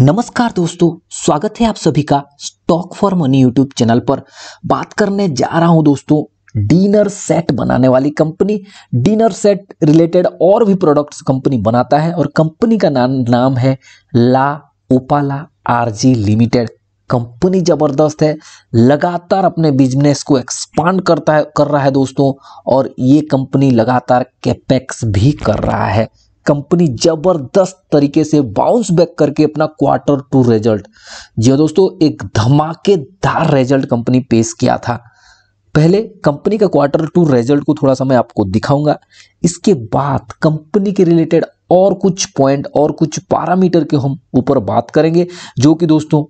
नमस्कार दोस्तों स्वागत है आप सभी का stock for money YouTube channel पर बात करने जा रहा हूं दोस्तों डिनर सेट बनाने वाली कंपनी डिनर सेट रिलेटेड और भी प्रोडक्ट्स कंपनी बनाता है और कंपनी का नाम नाम है La Opala RG limited company जबरदस्त है लगातार अपने बिजनेस को एक्सपांड करता है कर रहा है दोस्तों और ये कंपनी लगातार कैपेक्स भी कर रहा है कंपनी जबरदस्त तरीके से बाउंस बैक करके अपना क्वार्टर टू रिजल्ट जी हाँ दोस्तों एक धमाकेदार रिजल्ट कंपनी पेश किया था पहले कंपनी का क्वार्टर टू रिजल्ट को थोड़ा सा मैं आपको दिखाऊंगा इसके बाद कंपनी के रिलेटेड और कुछ पॉइंट और कुछ पैरामीटर के हम ऊपर बात करेंगे जो कि दोस्तों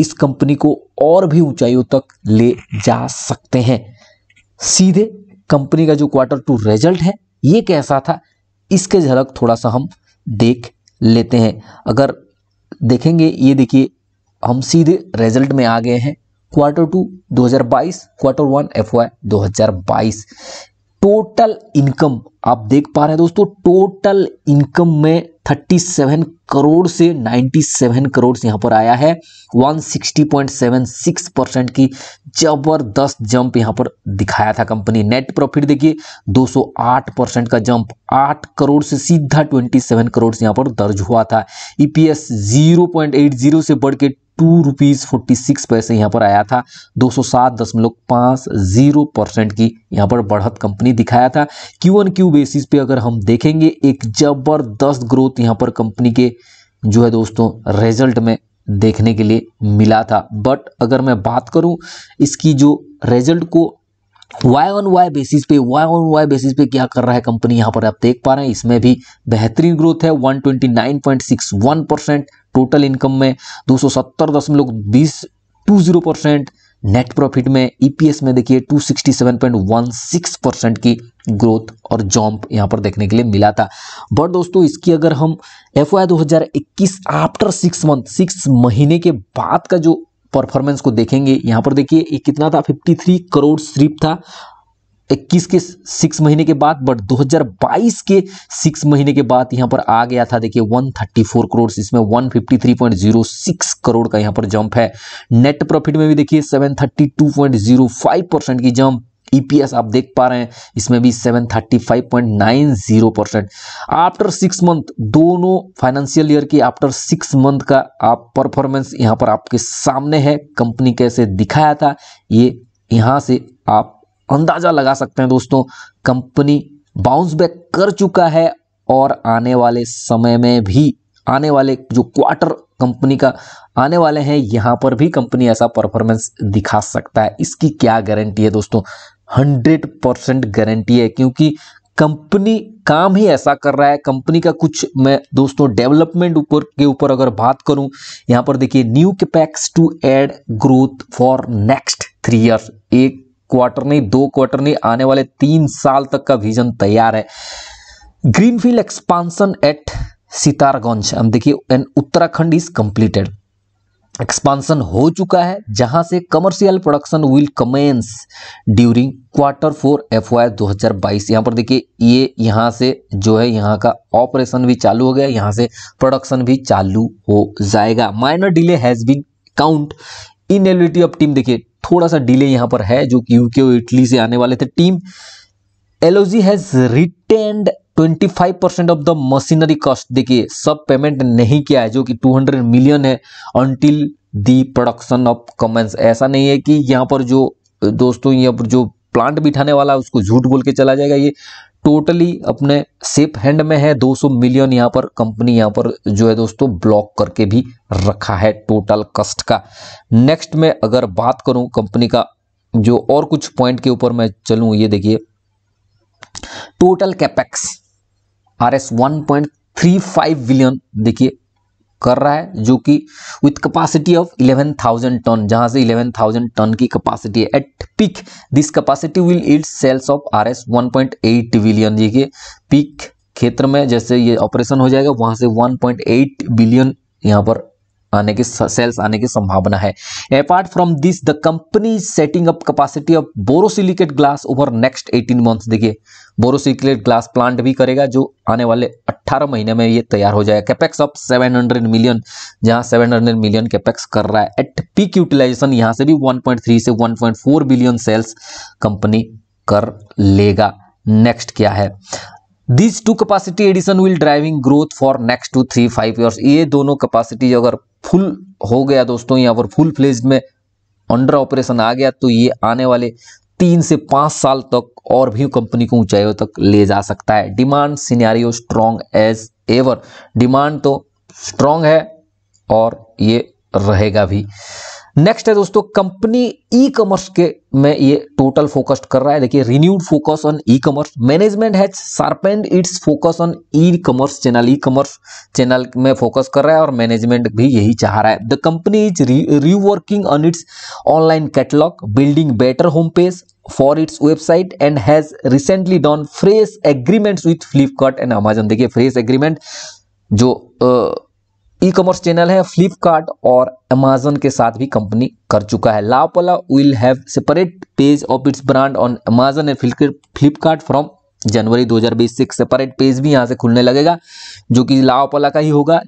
इस कंपनी को और भी ऊंचाइयों तक ले जा सकते हैं सीधे कंपनी का जो क्वार्टर टू रिजल्ट है ये कैसा था इसके झलक थोड़ा सा हम देख लेते हैं अगर देखेंगे ये देखिए हम सीधे रिजल्ट में आ गए हैं quarter two 2022 quarter one F Y दो टोटल इनकम आप देख पा रहे हैं दोस्तों टोटल इनकम में 37 करोड़ से 97 करोड़ यहाँ पर आया है 160.76 परसेंट की जबरदस्त जंप यहाँ पर दिखाया था कंपनी नेट प्रॉफिट देखिए 208 परसेंट का जंप 8 करोड़ से सीधा 27 करोड़ यहाँ पर दर्ज हुआ था ईपीएस e 0.80 से बढ़ के टू रुपीज़ फोर्टी सिक्स पैसे यहाँ पर आया था दो सौ सात दशमलव पाँच जीरो परसेंट की यहाँ पर बढ़त कंपनी दिखाया था क्यू एन क्यू बेसिस पे अगर हम देखेंगे एक ज़बरदस्त ग्रोथ यहाँ पर कंपनी के जो है दोस्तों रिजल्ट में देखने के लिए मिला था बट अगर मैं बात करूं इसकी जो रिजल्ट को वाई ऑन वाई बेसिस पे वाई ऑन वाई बेसिस पे क्या कर रहा है कंपनी यहाँ पर आप देख पा रहे हैं इसमें भी बेहतरीन ग्रोथ है 129.61 परसेंट टोटल इनकम में दो सौ सत्तर दशमलव बीस two zero percent net profit में ईपीएस e में देखिए 267.16 परसेंट की ग्रोथ और जॉम्प यहाँ पर देखने के लिए मिला था बट दोस्तों इसकी अगर हम F I 2021 after six month six महीने के बाद का जो परफॉर्मेंस को देखेंगे यहाँ पर देखिए ये कितना था 53 करोड़ स्ट्रिप था 21 के सिक्स महीने के बाद बट 2022 के सिक्स महीने के बाद यहाँ पर आ गया था देखिए 134 करोड़ इसमें 153.06 करोड़ का यहाँ पर जंप है नेट प्रॉफिट में भी देखिए 732.05 परसेंट की जंप ईपीएस e आप देख पा रहे हैं इसमें भी 735.90 परसेंट आफ्टर सिक्स मंथ दोनों फाइनेंशियल ईयर की आफ्टर सिक्स मंथ का आप परफॉर्मेंस यहाँ पर आपके सामने है कंपनी कैसे दिखाया था ये यहां से आप अंदाजा लगा सकते हैं दोस्तों कंपनी बाउंस बैक कर चुका है और आने वाले समय में भी आने वाले जो क्वार्टर कंपनी का आने वाले हैं यहाँ पर भी कंपनी ऐसा परफॉर्मेंस दिखा सकता है इसकी क्या गारंटी है दोस्तों हंड्रेड परसेंट गारंटी है क्योंकि कंपनी काम ही ऐसा कर रहा है कंपनी का कुछ मैं दोस्तों डेवलपमेंट ऊपर के ऊपर अगर बात करूं यहां पर देखिए new capex to add growth for next three years एक क्वार्टर नहीं दो क्वार्टर नहीं आने वाले तीन साल तक का विजन तैयार है ग्रीनफील्ड एक्सपांसन एट सितारगंज हम देखिए and Uttarakhand is completed expansion हो चुका है जहां से commercial production will commence during quarter four F Y दो हजार बाईस यहाँ पर देखिए ये यहाँ से जो है यहाँ का ऑपरेशन भी चालू हो गया यहाँ से प्रोडक्शन भी चालू हो जाएगा minor delay has been count inability of team देखिए थोड़ा सा डिले यहाँ पर है जो कि यूके और इटली से आने वाले थे टीम एलोजी has retained 25 percent of the machinery cost देखिए सब पेमेंट नहीं किया है जो कि 200 मिलियन है until the production of commence ऐसा नहीं है कि यहाँ पर जो दोस्तों यहाँ पर जो प्लांट बिठाने वाला है उसको झूठ बोल के चला जाएगा ये टोटली अपने सेफ हैंड में है 200 मिलियन यहाँ पर कंपनी यहाँ पर जो है दोस्तों ब्लॉक करके भी रखा है टोटल कस्ट का नेक्स्ट में अगर बात करूँ कंपनी का जो और कुछ पॉइंट के ऊपर मैं चलूँ ये देखिए total capex R S one point three five billion देखिए कर रहा है जो कि विथ कैपेसिटी ऑफ 11,000 टन जहां से 11,000 टन की कैपेसिटी है at peak this capacity will it sales of R S one point eight billion देखिए के पीक क्षेत्र में जैसे ये ऑपरेशन हो जाएगा वहां से 1.8 बिलियन यहाँ पर आने की सेल्स आने की संभावना है apart from this the company setting up capacity of borosilicate glass over next 18 months देखिए बोरोसिलिकेट ग्लास प्लांट भी करेगा जो आने वाले 18 महीने में ये तैयार हो जाएगा कैपेक्स ऑफ 700 मिलियन जहां 700 मिलियन कैपेक्स कर रहा है एट पीक यूटिलाइजेशन यहां से भी 1.3 से 1.4 बिलियन सेल्स कंपनी कर लेगा नेक्स्ट क्या है this two capacity addition will driving growth for next two three five years ये दोनों कैपेसिटी अगर फुल हो गया दोस्तों यहाँ पर फुल फ्लेज में अंडर ऑपरेशन आ गया तो ये आने वाले तीन से पाँच साल तक और भी कंपनी को ऊंचाइयों तक ले जा सकता है demand scenario strong as ever demand तो स्ट्रांग है और ये रहेगा भी नेक्स्ट है दोस्तों कंपनी ई कॉमर्स के में ये टोटल फोकस्ड कर रहा है देखिए renewed focus on e commerce management has sharpened its focus on e commerce channel e commerce channel में फोकस कर रहा है और मैनेजमेंट भी यही चाह रहा है the company is reworking on its online catalogue building better home page for its website and has recently done fresh agreements with Flipkart and Amazon देखिए फ्रेश एग्रीमेंट जो ई कॉमर्स चैनल है फ्लिपकार्ट और अमेजोन के साथ भी कंपनी कर चुका है La Opala will have separate page of its brand on Amazon and Flipkart from January 2020 से सेपरेट पेज भी यहां से खुलने लगेगा जो कि लाओपाला का ही होगा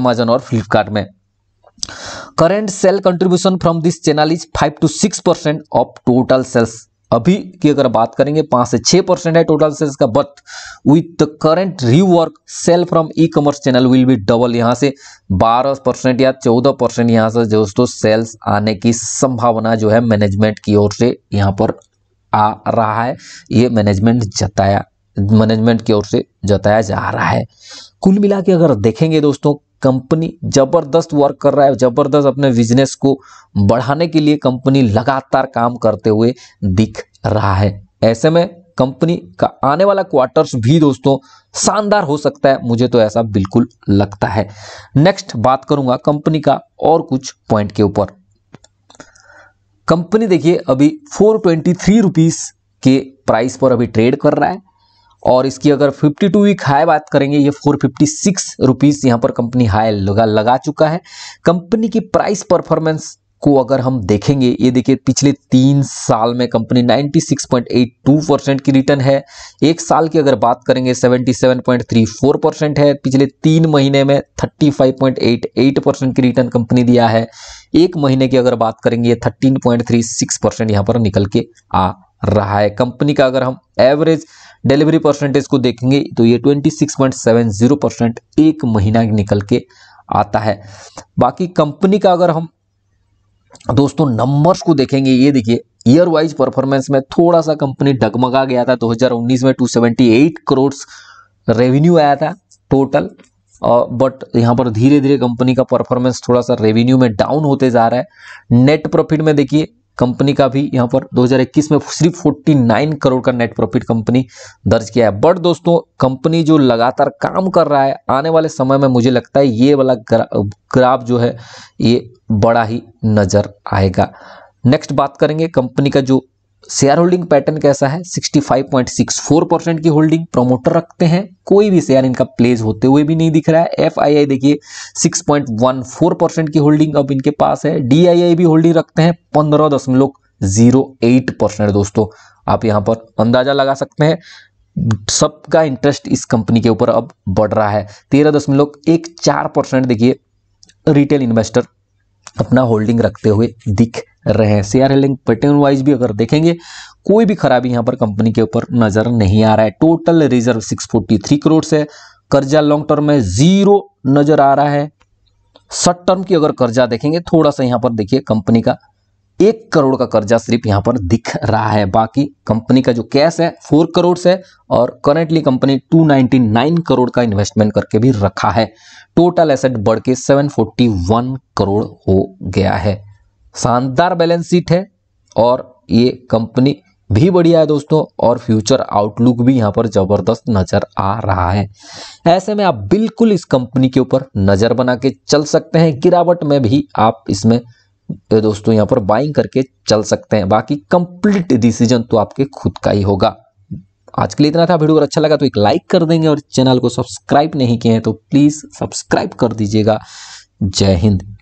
अमेजोन और फ्लिपकार्ट में current sale contribution from this channel is five two six percent of total sales अभी की अगर बात करेंगे पांच से छह परसेंट है टोटल सेल्स का but with the current rework sale from e commerce channel will be double यहां से बारह परसेंट या चौदह परसेंट यहां से दोस्तों सेल्स आने की संभावना जो है मैनेजमेंट की ओर से यहां पर आ रहा है ये मैनेजमेंट जताया मैनेजमेंट की ओर से जताया जा रहा है कुल मिला अगर देखेंगे दोस्तों कंपनी जबरदस्त वर्क कर रहा है जबरदस्त अपने बिजनेस को बढ़ाने के लिए कंपनी लगातार काम करते हुए दिख रहा है ऐसे में कंपनी का आने वाला क्वार्टर्स भी दोस्तों शानदार हो सकता है मुझे तो ऐसा बिल्कुल लगता है नेक्स्ट बात करूंगा कंपनी का और कुछ पॉइंट के ऊपर कंपनी देखिए अभी फोर ट्वेंटी थ्री रुपीज के प्राइस पर अभी ट्रेड कर रहा है और इसकी अगर 52 वीक हाई बात करेंगे ये 456 फिफ्टी सिक्स रुपीज़ यहाँ पर कंपनी हाई लगा लगा चुका है कंपनी की प्राइस परफॉर्मेंस को अगर हम देखेंगे ये देखिए पिछले तीन साल में कंपनी 96.82 परसेंट की रिटर्न है एक साल की अगर बात करेंगे 77.34 परसेंट है पिछले तीन महीने में 35.88 परसेंट की रिटर्न कंपनी दिया है एक महीने की अगर बात करेंगे सिक्स परसेंट यहाँ पर निकल के आ रहा है कंपनी का अगर हम एवरेज डिलीवरी परसेंटेज को देखेंगे तो ये 26.70 परसेंट एक महीना निकल के आता है बाकी कंपनी का अगर हम दोस्तों नंबर्स को देखेंगे ये देखिए ईयर वाइज परफॉर्मेंस में थोड़ा सा कंपनी डगमगा गया था 2019 में 278 करोड़ रेवेन्यू आया था टोटल बट यहाँ पर धीरे धीरे कंपनी का परफॉर्मेंस थोड़ा सा रेवेन्यू में डाउन होते जा रहा है नेट प्रॉफिट में देखिए कंपनी का भी यहां पर 2021 में सिर्फ 49 करोड़ का नेट प्रॉफिट कंपनी दर्ज किया है बट दोस्तों कंपनी जो लगातार काम कर रहा है आने वाले समय में मुझे लगता है ये वाला ग्राफ जो है ये बड़ा ही नज़र आएगा नेक्स्ट बात करेंगे कंपनी का जो शेयर होल्डिंग पैटर्न कैसा है 65.64 परसेंट की होल्डिंग प्रमोटर रखते हैं कोई भी शेयर इनका प्लेज होते हुए भी नहीं दिख रहा है एफ देखिए 6.14 परसेंट की होल्डिंग अब इनके पास है डी भी होल्डिंग रखते हैं पंद्रह दशमलव जीरो एट परसेंट दोस्तों आप यहां पर अंदाजा लगा सकते हैं सबका इंटरेस्ट इस कंपनी के ऊपर अब बढ़ रहा है तेरह दशमलव एक चार परसेंट देखिए रिटेल इन्वेस्टर अपना होल्डिंग रखते हुए दिख रहे हैं शेयर होल्डिंग पैटर्न वाइज भी अगर देखेंगे कोई भी खराबी यहाँ पर कंपनी के ऊपर नजर नहीं आ रहा है टोटल रिजर्व 643 करोड़ से कर्जा लॉन्ग टर्म में जीरो नजर आ रहा है शॉर्ट टर्म की अगर कर्जा देखेंगे थोड़ा सा यहाँ पर देखिए कंपनी का एक करोड़ का कर्जा सिर्फ यहाँ पर दिख रहा है बाकी कंपनी का जो कैश है फोर करोड़ है और करेंटली कंपनी नाइन करोड़ का इन्वेस्टमेंट करके भी रखा है टोटल एसेट बढ़ के 741 करोड़ हो गया है शानदार बैलेंस शीट है और ये कंपनी भी बढ़िया है दोस्तों और फ्यूचर आउटलुक भी यहाँ पर जबरदस्त नजर आ रहा है ऐसे में आप बिल्कुल इस कंपनी के ऊपर नजर बना के चल सकते हैं गिरावट में भी आप इसमें दोस्तों यहाँ पर बाइंग करके चल सकते हैं बाकी कंप्लीट डिसीजन तो आपके खुद का ही होगा आज के लिए इतना था वीडियो अगर अच्छा लगा तो एक लाइक कर देंगे और चैनल को सब्सक्राइब नहीं किए हैं तो प्लीज़ सब्सक्राइब कर दीजिएगा जय हिंद